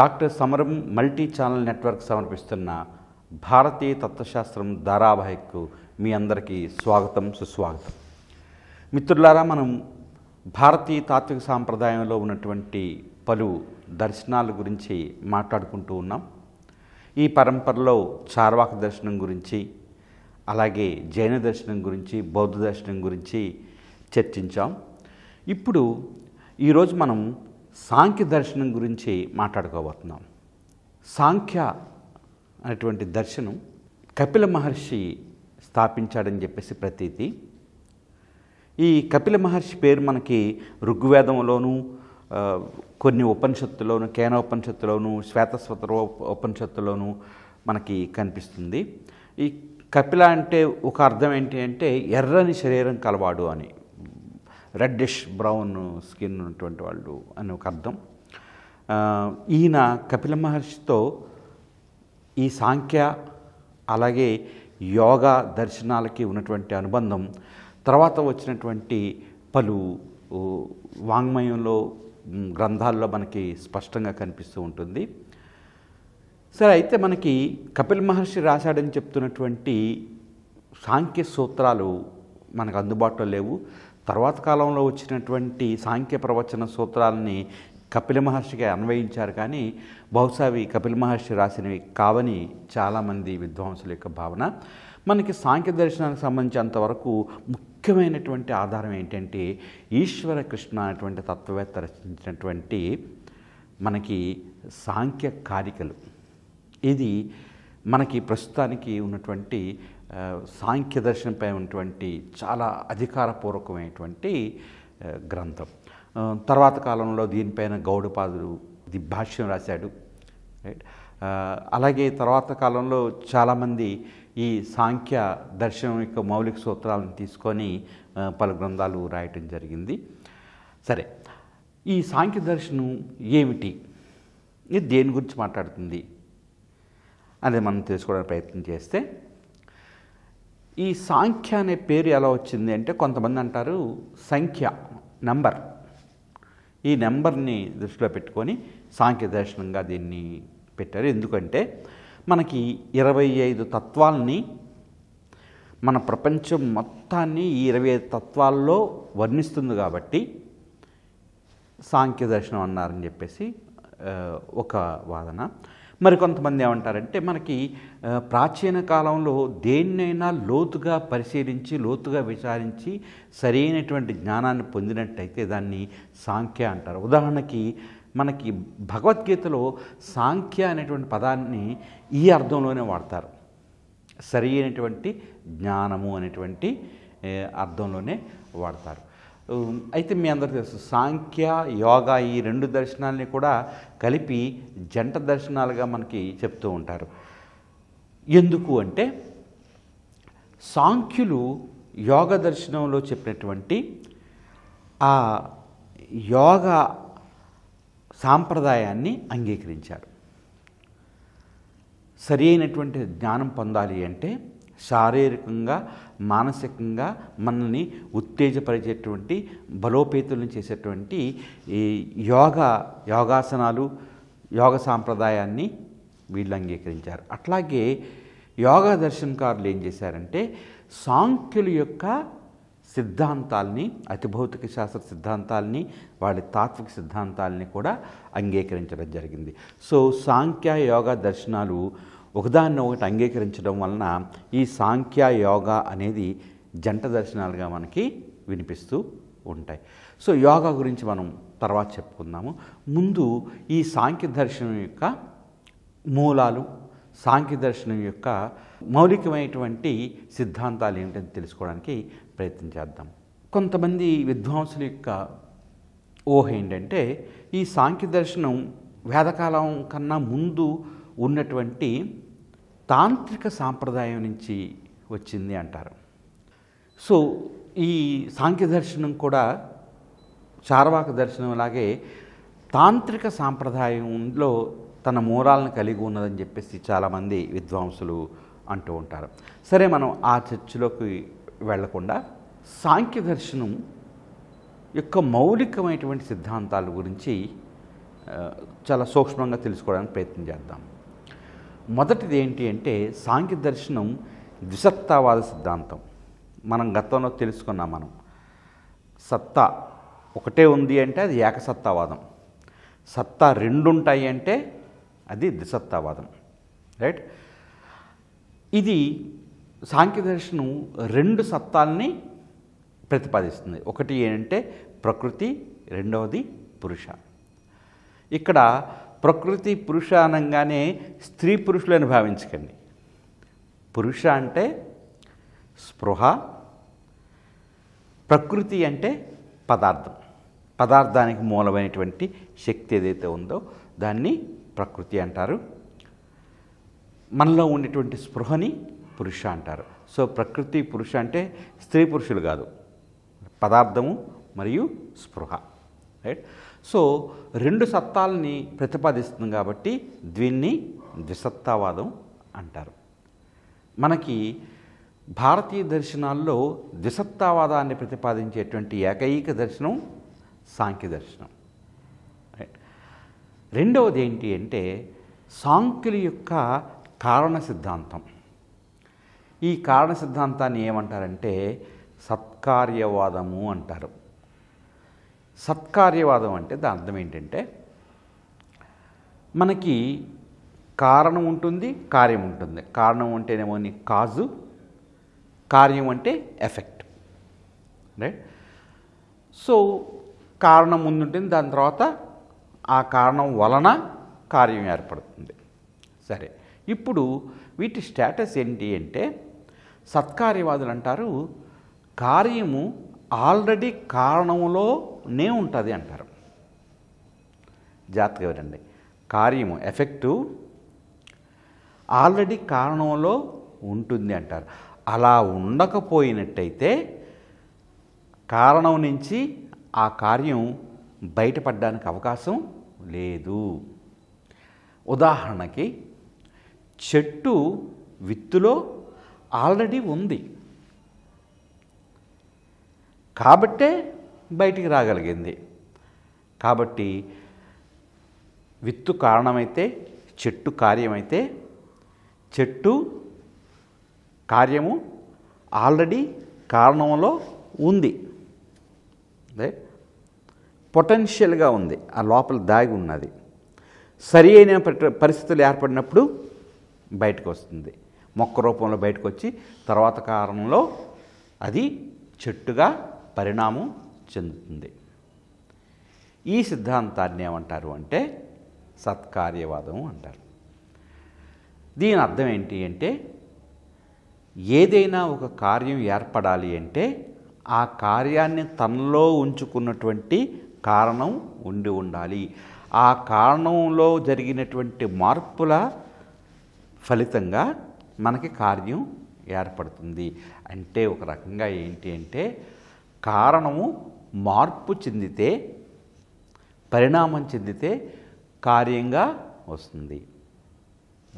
doctor సమరం multi channel network సమర్పిస్తున్న భారతీయ తత్వశాస్త్రం ధారావాహికకు మీ అందరికీ స్వాగతం సుస్వాగతం మిత్రులారా మనం భారతీయ తాత్విక సాంప్రదాయంలో ఉన్నటువంటి పలు దర్శనాల గురించి మాట్లాడుకుంటూ ఉన్నాం ఈ పరంపరలో చార్వాక దర్శనం గురించి అలాగే జైన దర్శనం గురించి బౌద్ధ దర్శనం గురించి చర్చించాం ఇప్పుడు ఈరోజు మనం సాంఖ్య దర్శనం గురించి మాట్లాడుకోబోతున్నాం సాంఖ్య అనేటువంటి దర్శనం కపిల మహర్షి స్థాపించాడని చెప్పేసి ప్రతీతి ఈ కపిల మహర్షి పేరు మనకి ఋగ్వేదంలోనూ కొన్ని ఉపనిషత్తులోను ఉపనిషత్తులోను శ్వేతస్వతర ఉపనిషత్తులోను మనకి కనిపిస్తుంది ఈ కపిల అంటే ఒక అర్థం ఏంటి అంటే ఎర్రని శరీరం కలవాడు అని రెడ్డిష్ బ్రౌన్ స్కిన్ ఉన్నటువంటి వాళ్ళు అని ఒక అర్థం ఈయన కపిల మహర్షితో ఈ సాంఖ్య అలాగే యోగా దర్శనాలకి ఉన్నటువంటి అనుబంధం తర్వాత వచ్చినటువంటి పలు వాంగ్మయంలో గ్రంథాల్లో మనకి స్పష్టంగా కనిపిస్తూ ఉంటుంది సరే అయితే మనకి కపిల్ మహర్షి రాశాడని చెప్తున్నటువంటి సాంఖ్య సూత్రాలు మనకు అందుబాటులో లేవు తర్వాత కాలంలో వచ్చినటువంటి సాంఖ్య ప్రవచన సూత్రాలని కపిల మహర్షిగా అన్వయించారు కానీ బహుశా అవి కపిల మహర్షి రాసినవి కావని చాలామంది విద్వాంసుల యొక్క భావన మనకి సాంఖ్య దర్శనానికి సంబంధించినంతవరకు ముఖ్యమైనటువంటి ఆధారం ఏంటంటే ఈశ్వర కృష్ణ అనేటువంటి తత్వవేత్త రచించినటువంటి మనకి సాంఖ్య కారికలు ఇది మనకి ప్రస్తుతానికి ఉన్నటువంటి సాంఖ్య దర్శనంపై ఉన్నటువంటి చాలా అధికారపూర్వకమైనటువంటి గ్రంథం తర్వాత కాలంలో దీనిపైన గౌడపాదుడు దిభాష్యం భాష్యం రాశాడు రైట్ అలాగే తర్వాత కాలంలో చాలామంది ఈ సాంఖ్య దర్శనం యొక్క మౌలిక సూత్రాలను తీసుకొని పలు గ్రంథాలు రాయటం జరిగింది సరే ఈ సాంఖ్య దర్శనం ఏమిటి ఇది దేని గురించి మాట్లాడుతుంది అదే మనం తెలుసుకోవడానికి ప్రయత్నం చేస్తే ఈ సాంఖ్య అనే పేరు ఎలా వచ్చింది అంటే కొంతమంది అంటారు సంఖ్య నెంబర్ ఈ నెంబర్ని దృష్టిలో పెట్టుకొని సాంఖ్య దర్శనంగా దీన్ని పెట్టారు ఎందుకంటే మనకి ఇరవై ఐదు తత్వాల్ని మన ప్రపంచం మొత్తాన్ని ఈ ఇరవై ఐదు తత్వాల్లో వర్ణిస్తుంది కాబట్టి సాంఖ్య దర్శనం అన్నారని చెప్పేసి ఒక వాదన మరికొంతమంది ఏమంటారంటే మనకి ప్రాచీన కాలంలో దేన్నైనా లోతుగా పరిశీలించి లోతుగా విచారించి సరైనటువంటి జ్ఞానాన్ని పొందినట్టయితే దాన్ని సాంఖ్య అంటారు ఉదాహరణకి మనకి భగవద్గీతలో సాంఖ్య అనేటువంటి పదాన్ని ఈ అర్థంలోనే వాడతారు సరైనటువంటి జ్ఞానము అనేటువంటి అర్థంలోనే వాడతారు అయితే మీ అందరూ తెలుసు సాంఖ్య యోగా ఈ రెండు దర్శనాల్ని కూడా కలిపి జంట దర్శనాలుగా మనకి చెప్తూ ఉంటారు ఎందుకు అంటే సాంఖ్యులు యోగ దర్శనంలో చెప్పినటువంటి ఆ యోగ సాంప్రదాయాన్ని అంగీకరించారు సరి అయినటువంటి జ్ఞానం పొందాలి అంటే శారీరకంగా మానసికంగా మనల్ని ఉత్తేజపరిచేటువంటి బలోపేతులను చేసేటువంటి ఈ యోగ యోగాసనాలు యోగ సాంప్రదాయాన్ని వీళ్ళు అంగీకరించారు అట్లాగే యోగా దర్శనకారులు ఏం చేశారంటే సాంఖ్యుల యొక్క సిద్ధాంతాల్ని అతిభౌతిక శాస్త్ర సిద్ధాంతాల్ని వాళ్ళ తాత్విక సిద్ధాంతాలని కూడా అంగీకరించడం జరిగింది సో సాంఖ్య యోగా దర్శనాలు ఒకదాన్ని ఒకటి అంగీకరించడం వలన ఈ సాంఖ్య యోగా అనేది జంట దర్శనాలుగా మనకి వినిపిస్తూ ఉంటాయి సో యోగా గురించి మనం తర్వాత చెప్పుకుందాము ముందు ఈ సాంఖ్య దర్శనం యొక్క మూలాలు సాంఖ్య దర్శనం యొక్క మౌలికమైనటువంటి సిద్ధాంతాలు ఏమిటని తెలుసుకోవడానికి ప్రయత్నం చేద్దాం కొంతమంది విద్వాంసుల యొక్క ఊహ ఏంటంటే ఈ సాంఖ్య దర్శనం వేదకాలం కన్నా ముందు ఉన్నటువంటి తాంత్రిక సాంప్రదాయం నుంచి వచ్చింది అంటారు సో ఈ సాంఖ్య దర్శనం కూడా చార్వాక దర్శనం లాగే తాంత్రిక సాంప్రదాయంలో తన మూలాలను కలిగి ఉన్నదని చెప్పేసి చాలామంది విద్వాంసులు అంటూ ఉంటారు సరే మనం ఆ చర్చలోకి వెళ్లకుండా సాంఖ్య దర్శనం యొక్క మౌలికమైనటువంటి సిద్ధాంతాల గురించి చాలా సూక్ష్మంగా తెలుసుకోవడానికి ప్రయత్నం చేద్దాం మొదటిది ఏంటి అంటే సాంఖ్య దర్శనం ద్విసత్తావాద సిద్ధాంతం మనం గతంలో తెలుసుకున్నాం మనం సత్తా ఒకటే ఉంది అంటే అది ఏకసత్తావాదం సత్తా రెండు ఉంటాయి అంటే అది ద్విసత్తావాదం రైట్ ఇది సాంఖ్య దర్శనం రెండు సత్తాలని ప్రతిపాదిస్తుంది ఒకటి ఏంటంటే ప్రకృతి రెండవది పురుష ఇక్కడ ప్రకృతి పురుష అనగానే స్త్రీ పురుషులని భావించకండి పురుష అంటే స్పృహ ప్రకృతి అంటే పదార్థం పదార్థానికి మూలమైనటువంటి శక్తి ఏదైతే ఉందో దాన్ని ప్రకృతి అంటారు మనలో ఉండేటువంటి స్పృహని పురుష అంటారు సో ప్రకృతి పురుష అంటే స్త్రీ పురుషులు కాదు పదార్థము మరియు స్పృహ రైట్ సో రెండు సత్తాలని ప్రతిపాదిస్తుంది కాబట్టి దీన్ని ద్విసత్తావాదం అంటారు మనకి భారతీయ దర్శనాల్లో ద్విసత్తావాదాన్ని ప్రతిపాదించేటువంటి ఏకైక దర్శనం సాంఖ్య దర్శనం రెండవది ఏంటి అంటే సాంఖ్యుల యొక్క కారణ సిద్ధాంతం ఈ కారణ సిద్ధాంతాన్ని ఏమంటారంటే సత్కార్యవాదము అంటారు సత్కార్యవాదం అంటే దాని అర్థం ఏంటంటే మనకి కారణం ఉంటుంది కార్యం ఉంటుంది కారణం అంటేనేమో కాజు కార్యం అంటే ఎఫెక్ట్ రైట్ సో కారణం ముందుంటుంది దాని తర్వాత ఆ కారణం వలన కార్యం ఏర్పడుతుంది సరే ఇప్పుడు వీటి స్టేటస్ ఏంటి అంటే సత్కార్యవాదులు అంటారు కార్యము ఆల్రెడీ కారణంలో నే ఉంటుంది అంటారు జాగ్రత్తగా వినండి కార్యము ఎఫెక్టు ఆల్రెడీ కారణంలో ఉంటుంది అంటారు అలా ఉండకపోయినట్టయితే కారణం నుంచి ఆ కార్యం బయటపడడానికి అవకాశం లేదు ఉదాహరణకి చెట్టు విత్తులో ఆల్రెడీ ఉంది కాబట్టే బయటికి రాగలిగింది కాబట్టి విత్తు కారణమైతే చెట్టు కార్యమైతే చెట్టు కార్యము ఆల్రెడీ కారణంలో ఉంది పొటెన్షియల్గా ఉంది ఆ లోపల దాగి ఉన్నది సరి అయిన పరిస్థితులు ఏర్పడినప్పుడు బయటకు వస్తుంది మొక్క రూపంలో బయటకు వచ్చి తర్వాత కారణంలో అది చెట్టుగా పరిణామం చెందుతుంది ఈ సిద్ధాంతాన్ని ఏమంటారు అంటే సత్కార్యవాదం అంటారు దీని అర్థం ఏంటి అంటే ఏదైనా ఒక కార్యం ఏర్పడాలి అంటే ఆ కార్యాన్ని తనలో ఉంచుకున్నటువంటి కారణం ఉండి ఉండాలి ఆ కారణంలో జరిగినటువంటి మార్పుల ఫలితంగా మనకి కార్యం ఏర్పడుతుంది అంటే ఒక రకంగా ఏంటి అంటే కారణము మార్పు చెందితే పరిణామం చెందితే కార్యంగా వస్తుంది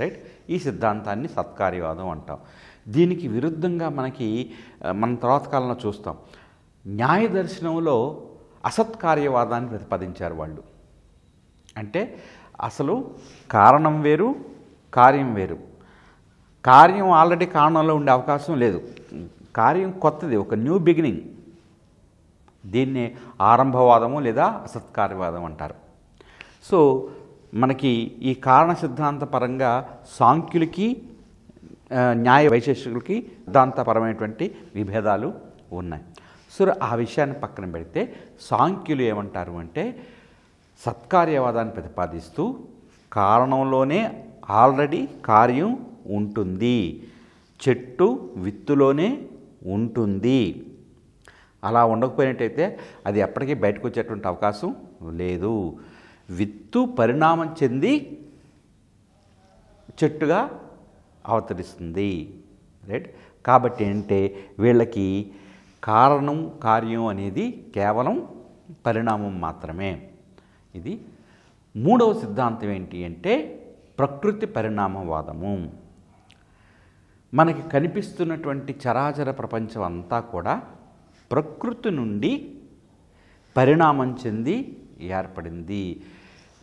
రైట్ ఈ సిద్ధాంతాన్ని సత్కార్యవాదం అంటాం దీనికి విరుద్ధంగా మనకి మన తర్వాత కాలంలో చూస్తాం న్యాయ దర్శనంలో అసత్కార్యవాదాన్ని ప్రతిపాదించారు వాళ్ళు అంటే అసలు కారణం వేరు కార్యం వేరు కార్యం ఆల్రెడీ కారణంలో ఉండే అవకాశం లేదు కార్యం కొత్తది ఒక న్యూ బిగినింగ్ దీన్నే ఆరంభవాదము లేదా అసత్కార్యవాదం అంటారు సో మనకి ఈ కారణ సిద్ధాంత పరంగా సాంఖ్యులకి న్యాయ వైశేషికులకి సిద్ధాంతపరమైనటువంటి విభేదాలు ఉన్నాయి సో ఆ విషయాన్ని పక్కన పెడితే సాంఖ్యులు ఏమంటారు అంటే సత్కార్యవాదాన్ని ప్రతిపాదిస్తూ కారణంలోనే ఆల్రెడీ కార్యం ఉంటుంది చెట్టు విత్తులోనే ఉంటుంది అలా ఉండకపోయినట్టయితే అది ఎప్పటికీ బయటకు వచ్చేటువంటి అవకాశం లేదు విత్తు పరిణామం చెంది చెట్టుగా అవతరిస్తుంది రైట్ కాబట్టి అంటే వీళ్ళకి కారణం కార్యం అనేది కేవలం పరిణామం మాత్రమే ఇది మూడవ సిద్ధాంతం ఏంటి అంటే ప్రకృతి పరిణామవాదము మనకి కనిపిస్తున్నటువంటి చరాచర ప్రపంచం అంతా కూడా ప్రకృతి నుండి పరిణామం చెంది ఏర్పడింది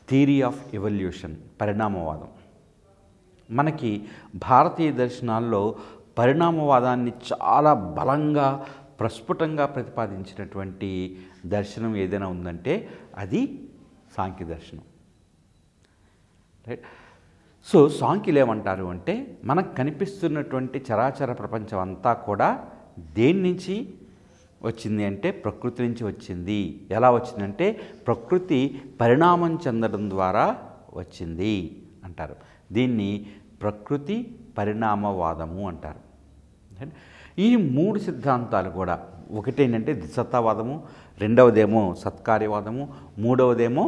థీరీ ఆఫ్ ఎవల్యూషన్ పరిణామవాదం మనకి భారతీయ దర్శనాల్లో పరిణామవాదాన్ని చాలా బలంగా ప్రస్ఫుటంగా ప్రతిపాదించినటువంటి దర్శనం ఏదైనా ఉందంటే అది సాంఖ్య దర్శనం రైట్ సో సాంఖ్యులు ఏమంటారు అంటే మనకు కనిపిస్తున్నటువంటి చరాచర ప్రపంచం అంతా కూడా దేని నుంచి వచ్చింది అంటే ప్రకృతి నుంచి వచ్చింది ఎలా వచ్చిందంటే ప్రకృతి పరిణామం చెందడం ద్వారా వచ్చింది అంటారు దీన్ని ప్రకృతి పరిణామవాదము అంటారు ఈ మూడు సిద్ధాంతాలు కూడా ఒకటేంటంటే సత్తావాదము రెండవదేమో సత్కార్యవాదము మూడవదేమో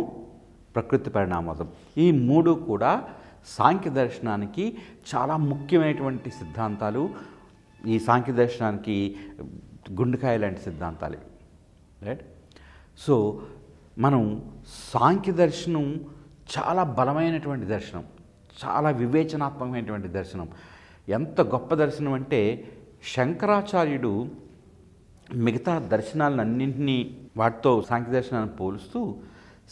ప్రకృతి పరిణామవాదం ఈ మూడు కూడా సాంఖ్య దర్శనానికి చాలా ముఖ్యమైనటువంటి సిద్ధాంతాలు ఈ సాంఖ్య దర్శనానికి గుండెకాయ లాంటి సిద్ధాంతాలు ఇవి రైట్ సో మనం సాంఖ్య దర్శనం చాలా బలమైనటువంటి దర్శనం చాలా వివేచనాత్మకమైనటువంటి దర్శనం ఎంత గొప్ప దర్శనం అంటే శంకరాచార్యుడు మిగతా దర్శనాలన్నింటినీ వాటితో సాంఖ్య దర్శనాన్ని పోలుస్తూ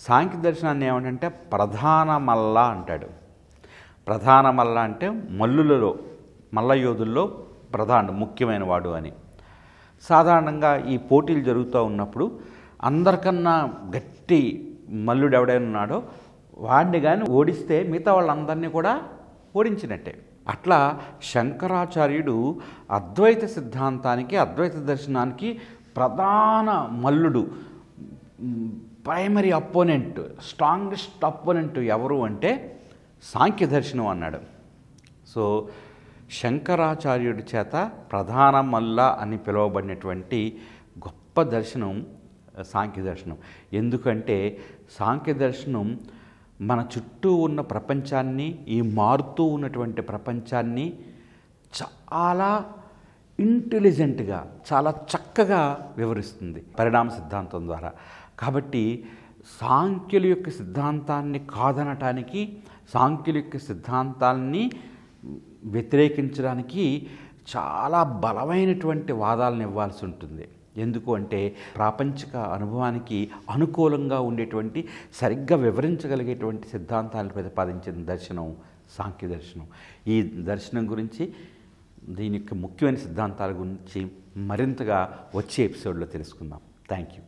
సాంఖ్య దర్శనాన్ని ఏమంటే ప్రధాన మల్ల అంటాడు ప్రధాన మల్ల అంటే మల్లులలో మల్ల యోధుల్లో ప్రధాన ముఖ్యమైన వాడు అని సాధారణంగా ఈ పోటీలు జరుగుతూ ఉన్నప్పుడు అందరికన్నా గట్టి మల్లుడు ఎవడైనా ఉన్నాడో వాడిని కానీ ఓడిస్తే మిగతా వాళ్ళందరినీ కూడా ఓడించినట్టే అట్లా శంకరాచార్యుడు అద్వైత సిద్ధాంతానికి అద్వైత దర్శనానికి ప్రధాన మల్లుడు ప్రైమరీ అపోనెంట్ స్ట్రాంగెస్ట్ అపోనెంట్ ఎవరు అంటే సాంఖ్య దర్శనం అన్నాడు సో శంకరాచార్యుడి చేత ప్రధాన మల్లా అని పిలువబడినటువంటి గొప్ప దర్శనం సాంఖ్య దర్శనం ఎందుకంటే సాంఖ్య దర్శనం మన చుట్టూ ఉన్న ప్రపంచాన్ని ఈ మారుతూ ఉన్నటువంటి ప్రపంచాన్ని చాలా ఇంటెలిజెంట్గా చాలా చక్కగా వివరిస్తుంది పరిణామ సిద్ధాంతం ద్వారా కాబట్టి సాంఖ్యుల యొక్క సిద్ధాంతాన్ని కాదనటానికి సాంఖ్యుల యొక్క సిద్ధాంతాన్ని వ్యతిరేకించడానికి చాలా బలమైనటువంటి వాదాలను ఇవ్వాల్సి ఉంటుంది ఎందుకు అంటే ప్రాపంచిక అనుభవానికి అనుకూలంగా ఉండేటువంటి సరిగ్గా వివరించగలిగేటువంటి సిద్ధాంతాలను ప్రతిపాదించిన దర్శనం సాంఖ్య దర్శనం ఈ దర్శనం గురించి దీని యొక్క ముఖ్యమైన సిద్ధాంతాల గురించి మరింతగా వచ్చే ఎపిసోడ్లో తెలుసుకుందాం థ్యాంక్ యూ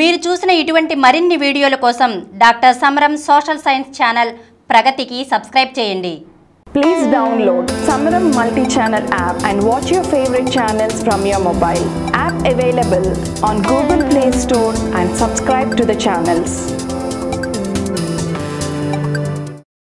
మీరు చూసిన ఇటువంటి మరిన్ని వీడియోల కోసం doctor Samaram social science channel ప్రగతికి సబ్స్క్రైబ్ చేయండి please download Samaram multi channel app and watch your favourite channels from your mobile app available on Google Play Store and subscribe to the channels